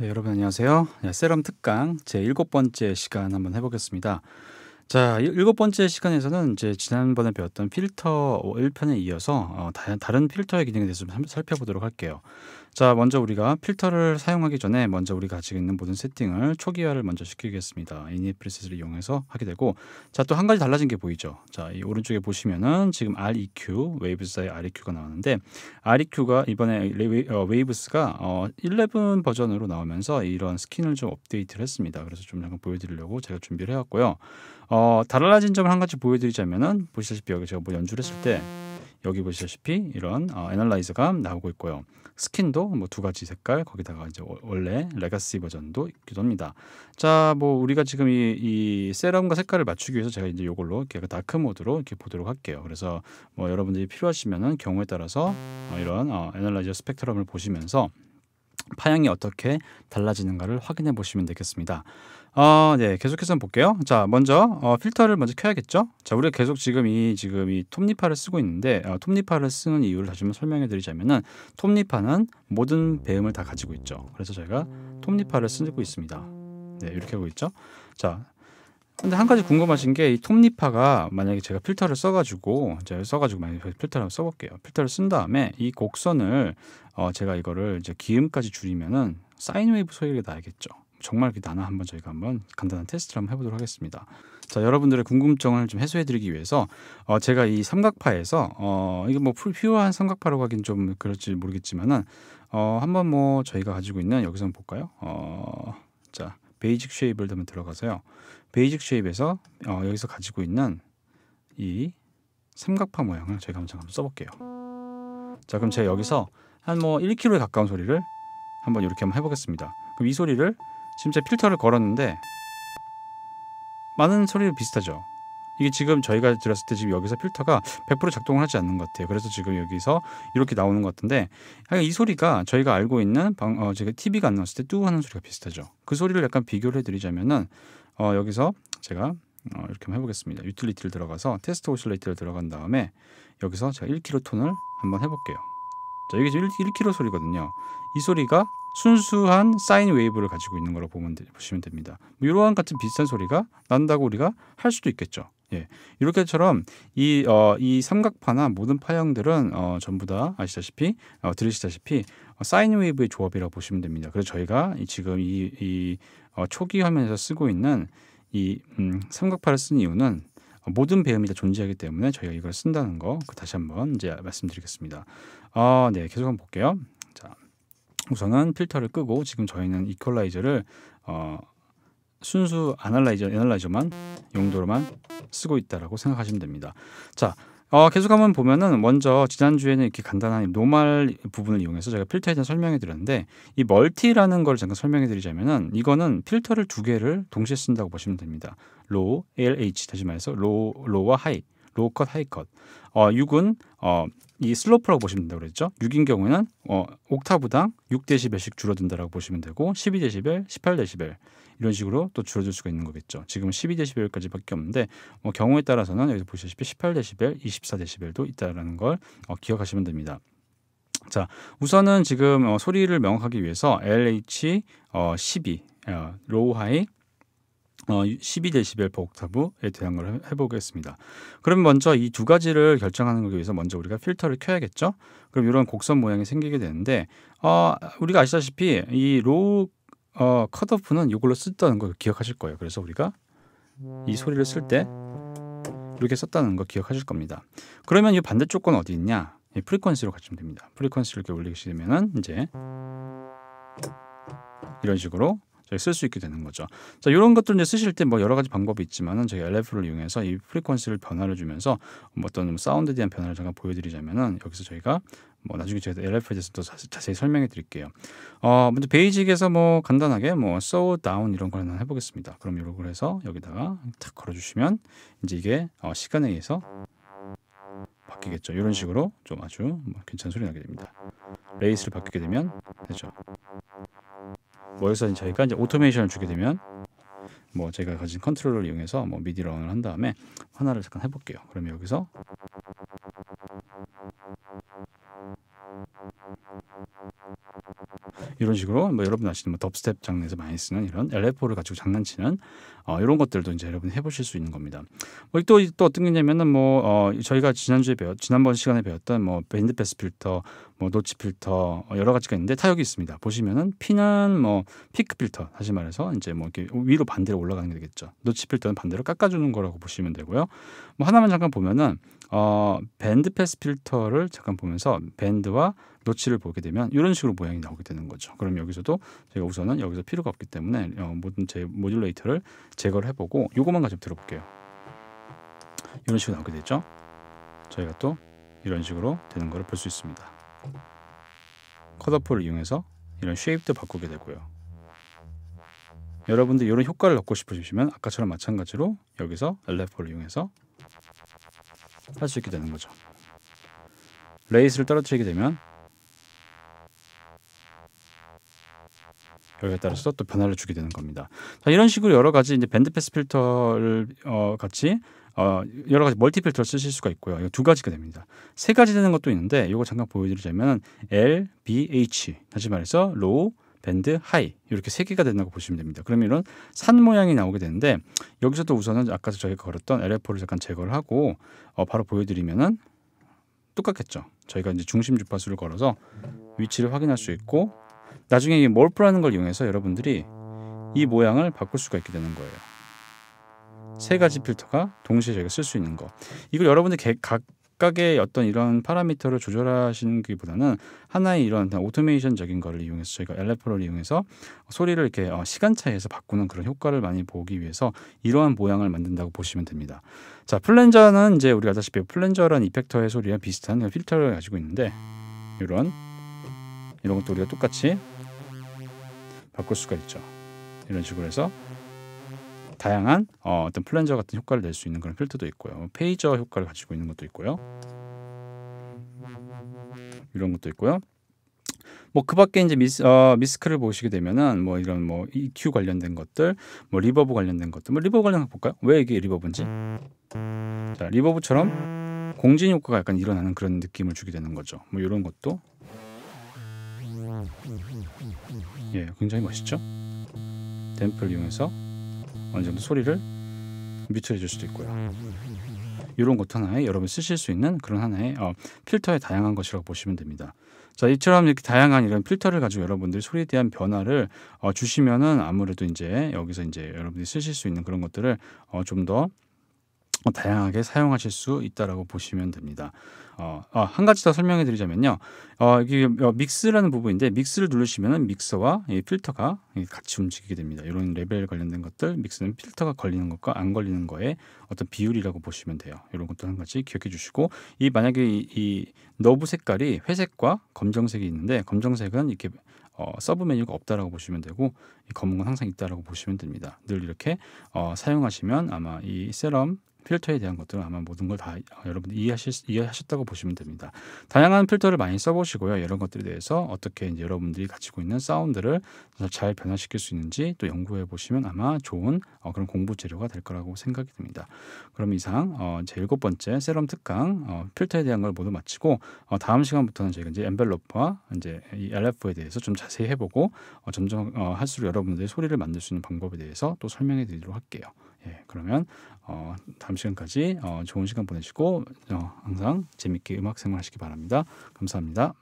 네, 여러분 안녕하세요. 네, 세럼 특강 제 일곱 번째 시간 한번 해보겠습니다. 자, 일곱 번째 시간에서는 이제 지난번에 배웠던 필터 1편에 이어서 어, 다, 다른 필터의 기능에 대해서 좀 살펴보도록 할게요. 자, 먼저 우리가 필터를 사용하기 전에 먼저 우리가 가지고 있는 모든 세팅을 초기화를 먼저 시키겠습니다. i n 프리셋을 이용해서 하게 되고 자, 또 한 가지 달라진 게 보이죠. 자, 이 오른쪽에 보시면은 지금 REQ, 웨이브스의 REQ가 나오는데 REQ가 이번에 웨이브스가 어, 11 어, 버전으로 나오면서 이런 스킨을 좀 업데이트를 했습니다. 그래서 좀 잠깐 보여드리려고 제가 준비를 해왔고요. 어, 달라진 점을 한 가지 보여드리자면은 보시다시피 여기 제가 뭐 연주를 했을 때 여기 보시다시피 이런 어, 애널라이저가 나오고 있고요. 스킨도 뭐 두 가지 색깔 거기다가 이제 원래 레가시 버전도 있기도합니다. 자, 뭐 우리가 지금 이, 이 세럼과 색깔을 맞추기 위해서 제가 이제 이걸로 이렇게 다크 그 모드로 이렇게 보도록 할게요. 그래서 뭐 여러분들이 필요하시면은 경우에 따라서 어, 이런 어, 애널라이저 스펙트럼을 보시면서 파형이 어떻게 달라지는가를 확인해 보시면 되겠습니다. 어, 네, 계속해서 한번 볼게요. 자, 먼저 어, 필터를 먼저 켜야겠죠. 자, 우리가 계속 지금 이 지금 이 톱니파를 쓰고 있는데 어, 톱니파를 쓰는 이유를 다시 한번 설명해드리자면은 톱니파는 모든 배음을 다 가지고 있죠. 그래서 저희가 톱니파를 쓰고 있습니다. 네, 이렇게 하고 있죠. 자, 근데 한 가지 궁금하신 게 이 톱니파가 만약에 제가 필터를 써가지고 제가 써가지고 만약에 필터를 한번 써볼게요. 필터를 쓴 다음에 이 곡선을 어, 제가 이거를 이제 기음까지 줄이면은 사인 웨이브 소리를 나야겠죠. 정말 그 나나 한번 저희가 한번 간단한 테스트를 한번 해보도록 하겠습니다. 자 여러분들의 궁금증을 좀 해소해드리기 위해서 어, 제가 이 삼각파에서 어, 이게 뭐필어한 삼각파로 가긴 좀 그럴지 모르겠지만은 어, 한번 뭐 저희가 가지고 있는 여기서 한번 볼까요? 어, 자 베이직 쉐입을 한번 들어가서요. 베이직 쉐입에서 어, 여기서 가지고 있는 이 삼각파 모양을 저희가 한번 잠깐 써볼게요. 자 그럼 제가 여기서 한 뭐 1kg에 가까운 소리를 한번 이렇게 한번 해보겠습니다. 그럼 이 소리를 진짜 필터를 걸었는데 많은 소리도 비슷하죠. 이게 지금 저희가 들었을 때 지금 여기서 필터가 100% 작동을 하지 않는 것 같아요. 그래서 지금 여기서 이렇게 나오는 것 같은데 이 소리가 저희가 알고 있는 방, 어, 제가 TV가 안 나왔을 때 뚜 하는 소리가 비슷하죠. 그 소리를 약간 비교를 해드리자면은 어, 여기서 제가 어, 이렇게 한번 해보겠습니다. 유틸리티를 들어가서 테스트 오실레이트를 들어간 다음에 여기서 제가 1kg 톤을 한번 해볼게요. 자, 이게 지금 1kg 소리거든요. 이 소리가 순수한 사인 웨이브를 가지고 있는 거로 보면 보시면 됩니다. 뭐 이러한 같은 비슷한 소리가 난다고 우리가 할 수도 있겠죠. 예, 이렇게처럼 이, 어, 이 삼각파나 모든 파형들은 어, 전부 다 아시다시피 어, 들으시다시피 어, 사인 웨이브의 조합이라고 보시면 됩니다. 그래서 저희가 이, 지금 이, 이 어, 초기 화면에서 쓰고 있는 이 음, 삼각파를 쓴 이유는 모든 배음이 다 존재하기 때문에 저희가 이걸 쓴다는 거 그 다시 한번 이제 말씀드리겠습니다. 어, 네, 계속 한번 볼게요. 자, 우선은 필터를 끄고 지금 저희는 이퀄라이저를 어, 순수 아날라이저, 애널라이저만 용도로만 쓰고 있다라고 생각하시면 됩니다. 자, 어, 계속 한번 보면은 먼저 지난주에는 이렇게 간단한 노말 부분을 이용해서 제가 필터에 대한 설명해 드렸는데 이 멀티라는 걸 잠깐 설명해 드리자면은 이거는 필터를 두 개를 동시에 쓴다고 보시면 됩니다. 로우, LH 다시 말해서 로우, 로우와 하이, 로우컷, 하이컷. 어, 6은 어, 이 슬로프라고 보시면 된다고 그랬죠. 6인 경우에는 어, 옥타브당 6데시벨씩 줄어든다라고 보시면 되고 12데시벨, 18데시벨 이런 식으로 또 줄어들 수가 있는 거겠죠. 지금 12데시벨까지밖에 없는데 어, 경우에 따라서는 여기서 보시다시피 18데시벨, 24데시벨도 있다라는 걸 어, 기억하시면 됩니다. 자, 우선은 지금 어, 소리를 명확하기 위해서 LH 어, 12 어, 로우 하이 12데시벨 버 옥타브에 대한걸 해보겠습니다. 그럼 먼저 이 두 가지를 결정하는 것에 위해서 먼저 우리가 필터를 켜야겠죠. 그럼 이런 곡선 모양이 생기게 되는데 어, 우리가 아시다시피 이 로우 어, 컷오프는 이걸로 썼다는 걸 기억하실 거예요. 그래서 우리가 이 소리를 쓸 때 이렇게 썼다는 거 기억하실 겁니다. 그러면 이 반대쪽 건 어디 있냐? 이 프리퀀시로 가시면 됩니다. 프리퀀시를 이렇게 올리시면 이제 이런 식으로 저희 쓸수 있게 되는 거죠. 자, 이런 것들 이제 쓰실 때 뭐 여러 가지 방법이 있지만은 저희 LF를 이용해서 이 프리퀀시를 변화를 주면서 뭐 어떤 사운드에 대한 변화를 잠깐 보여드리자면은 여기서 저희가 뭐 나중에 제가 LF에 대해서 또 자세히 설명해 드릴게요. 어, 먼저 베이직에서 뭐 간단하게 뭐 so down 이런 걸 하나 해보겠습니다. 그럼 이런 걸 해서 여기다가 탁 걸어주시면 이제 이게 어, 시간에 의해서 바뀌겠죠. 이런 식으로 좀 아주 뭐 괜찮은 소리 나게 됩니다. 레이스를 바뀌게 되면 되죠. 모여서 저희가 이제 오토메이션을 주게 되면 뭐 제가 가진 컨트롤을 이용해서 뭐 미디 런을 한 다음에 하나를 잠깐 해볼게요. 그러면 여기서 이런 식으로 뭐 여러분 아시는 뭐 덥스텝 장르에서 많이 쓰는 이런 엘레포를 가지고 장난치는 어, 이런 것들도 이제 여러분 해보실 수 있는 겁니다. 뭐또 또 어떤 게냐면은 뭐 어, 저희가 지난주에 배웠 지난번 시간에 배웠던 뭐 밴드 패스 필터, 뭐 노치 필터 어, 여러 가지가 있는데 타격이 있습니다. 보시면은 P는 뭐 피크 필터 다시 말해서 이제 뭐 이렇게 위로 반대로 올라가는 게 되겠죠. 노치 필터는 반대로 깎아주는 거라고 보시면 되고요. 뭐 하나만 잠깐 보면은 어, 밴드 패스 필터를 잠깐 보면서 밴드와 노치를 보게 되면 이런 식으로 모양이 나오게 되는 거죠. 그럼 여기서도 제가 우선은 여기서 필요가 없기 때문에 어, 모든 제 모듈레이터를 제거를 해보고 요것만 가지고 들어볼게요. 이런 식으로 나오게 되죠. 저희가 또 이런 식으로 되는 것을 볼 수 있습니다. 컷오프를 이용해서 이런 쉐입도 바꾸게 되고요. 여러분들 이런 효과를 넣고 싶으시면 아까처럼 마찬가지로 여기서 엘레포를 이용해서 할 수 있게 되는 거죠. 레이스를 떨어뜨리게 되면 여기에 따라서 또 변화를 주게 되는 겁니다. 자, 이런 식으로 여러 가지 이제 밴드 패스 필터를 어, 같이 어, 여러 가지 멀티 필터를 쓰실 수가 있고요. 이거 두 가지가 됩니다. 세 가지 되는 것도 있는데 이거 잠깐 보여드리자면 L, B, H 다시 말해서 로우, 밴드, 하이 이렇게 세 개가 된다고 보시면 됩니다. 그러면 이런 산 모양이 나오게 되는데 여기서도 우선은 아까 저희가 걸었던 LFO를 잠깐 제거를 하고 어, 바로 보여드리면은 똑같겠죠. 저희가 이제 중심 주파수를 걸어서 위치를 확인할 수 있고 나중에 이 몰프라는 걸 이용해서 여러분들이 이 모양을 바꿀 수가 있게 되는 거예요. 세 가지 필터가 동시에 저희가 쓸 수 있는 거. 이걸 여러분들 각각의 어떤 이런 파라미터를 조절하시는 기보다는 하나의 이런 오토메이션적인 거를 이용해서 저희가 엘레포를 이용해서 소리를 이렇게 어, 시간차에서 이 바꾸는 그런 효과를 많이 보기 위해서 이러한 모양을 만든다고 보시면 됩니다. 자, 플랜저는 이제 우리가 다시피 플랜저라는 이펙터의 소리와 비슷한 필터를 가지고 있는데 이런 이런 것도 우리가 똑같이 바꿀 수가 있죠. 이런 식으로 해서 다양한 어, 어떤 플랜저 같은 효과를 낼 수 있는 그런 필터도 있고요. 페이저 효과를 가지고 있는 것도 있고요. 이런 것도 있고요. 뭐 그 밖에 이제 미스, 어, 미스크를 보시게 되면은 뭐 이런 뭐 EQ 관련된 것들, 뭐 리버브 관련된 것들, 뭐 리버브 관련 볼까요? 왜 이게 리버브인지? 자 리버브처럼 공진 효과가 약간 일어나는 그런 느낌을 주게 되는 거죠. 뭐 이런 것도 예, 굉장히 멋있죠? 댐프를 이용해서 어느 정도 소리를 뮤트해 줄 수도 있고요. 이런 것 하나의 여러분 쓰실 수 있는 그런 하나의 어, 필터의 다양한 것이라고 보시면 됩니다. 자 이처럼 이렇게 다양한 이런 필터를 가지고 여러분들이 소리에 대한 변화를 어, 주시면은 아무래도 이제 여기서 이제 여러분들이 쓰실 수 있는 그런 것들을 어, 좀더 어, 다양하게 사용하실 수 있다라고 보시면 됩니다. 어, 어, 한 가지 더 설명해 드리자면요. 어, 이게 어, 믹스라는 부분인데 믹스를 누르시면 믹서와 이 필터가 같이 움직이게 됩니다. 이런 레벨 관련된 것들, 믹스는 필터가 걸리는 것과 안 걸리는 거의 어떤 비율이라고 보시면 돼요. 이런 것도 한 가지 기억해 주시고 이 만약에 이, 이 너브 색깔이 회색과 검정색이 있는데 검정색은 이렇게 어, 서브 메뉴가 없다라고 보시면 되고 검은 건 항상 있다라고 보시면 됩니다. 늘 이렇게 어, 사용하시면 아마 이 세럼 필터에 대한 것들은 아마 모든 걸 다 여러분들 이해하실, 이해하셨다고 보시면 됩니다. 다양한 필터를 많이 써보시고요. 이런 것들에 대해서 어떻게 이제 여러분들이 가지고 있는 사운드를 잘 변화시킬 수 있는지 또 연구해 보시면 아마 좋은 어, 그런 공부 재료가 될 거라고 생각이 듭니다. 그럼 이상 어, 제 일곱 번째 세럼 특강 어, 필터에 대한 걸 모두 마치고 어, 다음 시간부터는 저희가 이제 엔벨로퍼와 이제 이 LFO에 대해서 좀 자세히 해보고 어, 점점 어, 할수록 여러분들의 소리를 만들 수 있는 방법에 대해서 또 설명해 드리도록 할게요. 예, 그러면 어, 다음 시간까지 어, 좋은 시간 보내시고 어, 항상 재밌게 음악 생활하시기 바랍니다. 감사합니다.